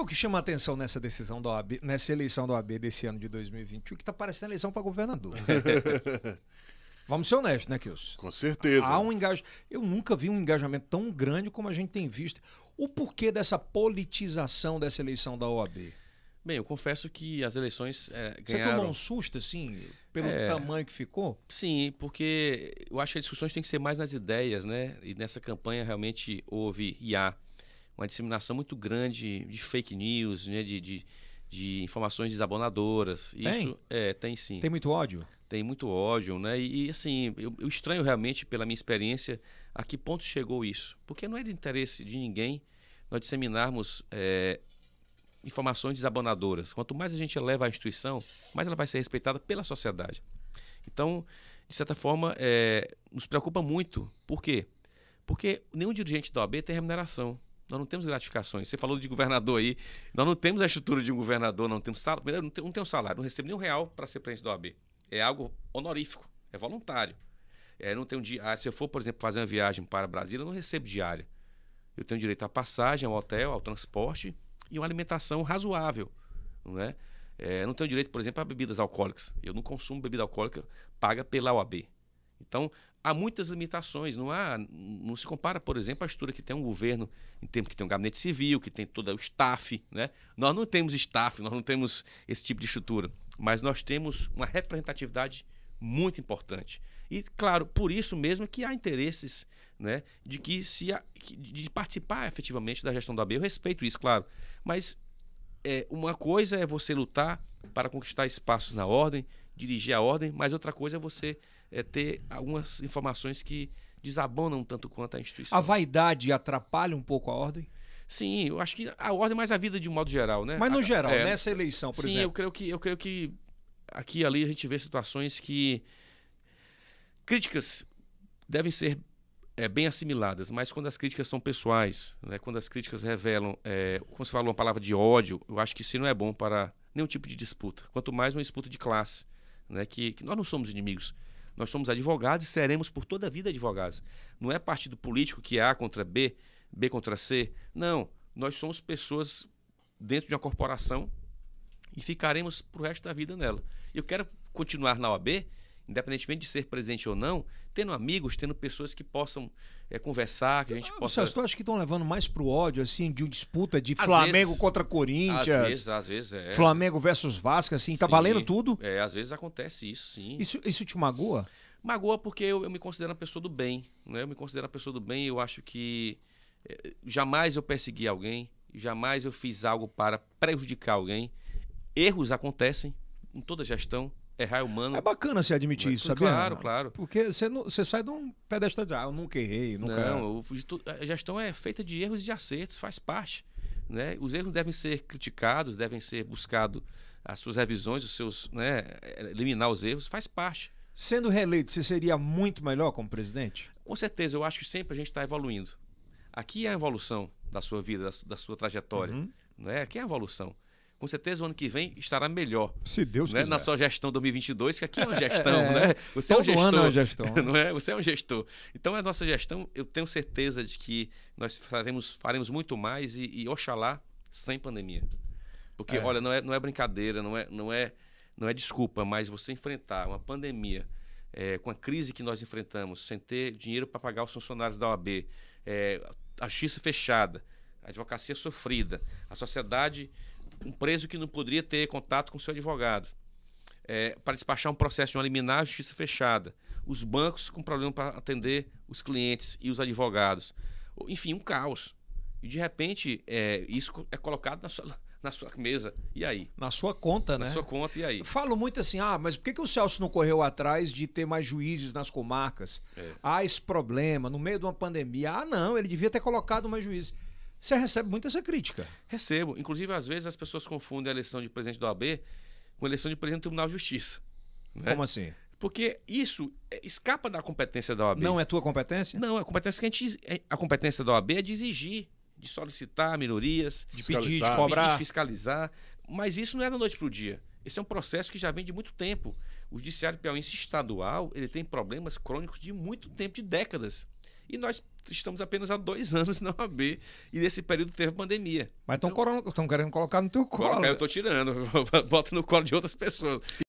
O que chama a atenção nessa decisão da OAB, nessa eleição da OAB desse ano de 2021, é que está parecendo eleição para governador. Vamos ser honestos, né, Kilson? Com certeza. Há um engajamento. Eu nunca vi um engajamento tão grande como a gente tem visto. O porquê dessa politização dessa eleição da OAB? Bem, eu confesso que as eleições é, eh, ganharam... Você tomou um susto, assim, pelo é... tamanho que ficou? Sim, porque eu acho que as discussões têm que ser mais nas ideias, né? E nessa campanha realmente houve e há uma disseminação muito grande de fake news, né? de, de, de informações desabonadoras. Tem? Isso é, tem sim. Tem muito ódio? Tem muito ódio, né? E, e assim, eu, eu, estranho realmente, pela minha experiência, a que ponto chegou isso. Porque não é de interesse de ninguém nós disseminarmos é, informações desabonadoras. Quanto mais a gente eleva a instituição, mais ela vai ser respeitada pela sociedade. Então, de certa forma, é, nos preocupa muito. Por quê? Porque nenhum dirigente da OAB tem remuneração. Nós não temos gratificações. Você falou de governador aí. Nós não temos a estrutura de um governador, não temos salário. Primeiro, não tem, não tem um salário, não recebo nem um real para ser presidente da OAB. É algo honorífico, é voluntário. É, não tem um diário. Ah, se eu for, por exemplo, fazer uma viagem para Brasília, eu não recebo diária. Eu tenho direito à passagem, ao hotel, ao transporte e uma alimentação razoável. Não né? é? É, não tenho direito, por exemplo, a bebidas alcoólicas. Eu não consumo bebida alcoólica paga pela OAB. Então, há muitas limitações. Não há, não se compara, por exemplo, à estrutura que tem um governo, em tempo que tem um gabinete civil, que tem todo o staff, né? Nós não temos staff, nós não temos esse tipo de estrutura, mas nós temos uma representatividade muito importante. E claro, por isso mesmo que há interesses, né, de que se de participar efetivamente da gestão da AB. Eu respeito isso, claro, mas é, uma coisa é você lutar para conquistar espaços na ordem, dirigir a ordem, mas outra coisa é você é, ter algumas informações que desabonam tanto quanto a instituição. A vaidade atrapalha um pouco a ordem? Sim, eu acho que a ordem é mais a vida de um modo geral, né? Mas no geral, é, nessa eleição, por sim, exemplo. Sim, eu creio que eu creio que aqui e ali a gente vê situações que críticas devem ser é, bem assimiladas, mas quando as críticas são pessoais, né, quando as críticas revelam, é, como se falou uma palavra de ódio, eu acho que isso não é bom para nenhum tipo de disputa, quanto mais uma disputa de classe, né, que, que nós não somos inimigos. Nós somos advogados e seremos por toda a vida advogados. Não é partido político que é A contra B, B contra C. Não. Nós somos pessoas dentro de uma corporação e ficaremos para o resto da vida nela. Eu quero continuar na OAB independentemente de ser presente ou não, tendo amigos, tendo pessoas que possam é, conversar, que a gente ah, possa. Vocês acha que estão levando mais pro ódio, assim, de uma disputa de às Flamengo vezes, contra Corinthians? Às vezes, às vezes, é. Flamengo versus Vasco, assim, tá sim, valendo tudo? É, às vezes acontece isso, sim. Isso, isso te magoa? Magoa porque eu, eu me considero uma pessoa do bem, né? Eu me considero uma pessoa do bem, eu acho que é, jamais eu persegui alguém, jamais eu fiz algo para prejudicar alguém. Erros acontecem em toda gestão, errar é humano. É bacana se admitir isso, sabia? Claro, claro. Porque você, sai de um pedestal de, ah, eu nunca errei, nunca. Não, a gestão é feita de erros e de acertos, faz parte. Né? Os erros devem ser criticados, devem ser buscados as suas revisões, os seus, né, é, eliminar os erros, faz parte. Sendo reeleito, você seria muito melhor como presidente? Com certeza, eu acho que sempre a gente está evoluindo. Aqui é a evolução da sua vida, da, sua trajetória. Uhum. Né? Aqui é a evolução com certeza o ano que vem estará melhor. Se Deus né? quiser. Na sua gestão 2022, que aqui é uma é, gestão, é, né? Você é um gestor. Ano é uma gestão. Não é? Você é um gestor. Então, a nossa gestão, eu tenho certeza de que nós faremos, faremos muito mais e, e oxalá sem pandemia. Porque, é. olha, não é, não é brincadeira, não é, não, é, não é desculpa, mas você enfrentar uma pandemia é, com a crise que nós enfrentamos, sem ter dinheiro para pagar os funcionários da OAB, é, a justiça fechada, a advocacia sofrida, a sociedade um preso que não poderia ter contato com seu advogado, é, para despachar um processo de uma liminar a justiça fechada, os bancos com problema para atender os clientes e os advogados. Enfim, um caos. E de repente, é, isso é colocado na sua, na sua mesa. E aí? Na sua conta, na né? Na sua conta, e aí? falo muito assim, ah, mas por que, que o Celso não correu atrás de ter mais juízes nas comarcas? É. Ah, esse problema, no meio de uma pandemia. Ah, não, ele devia ter colocado mais juízes. Você recebe muito essa crítica. Recebo. Inclusive, às vezes, as pessoas confundem a eleição de presidente do AB com a eleição de presidente do Tribunal de Justiça. Né? Como assim? Porque isso é, escapa da competência da OAB. Não é tua competência? Não, a competência que a gente. É, a competência da OAB é de exigir, de solicitar minorias, de pedir, de cobrar. de fiscalizar. Mas isso não é da noite para o dia. Esse é um processo que já vem de muito tempo. O judiciário piauiense estadual ele tem problemas crônicos de muito tempo, de décadas. E nós estamos apenas há dois anos na OAB e nesse período teve pandemia. Mas estão então, querendo colocar no teu colo. Eu estou tirando, boto no colo de outras pessoas.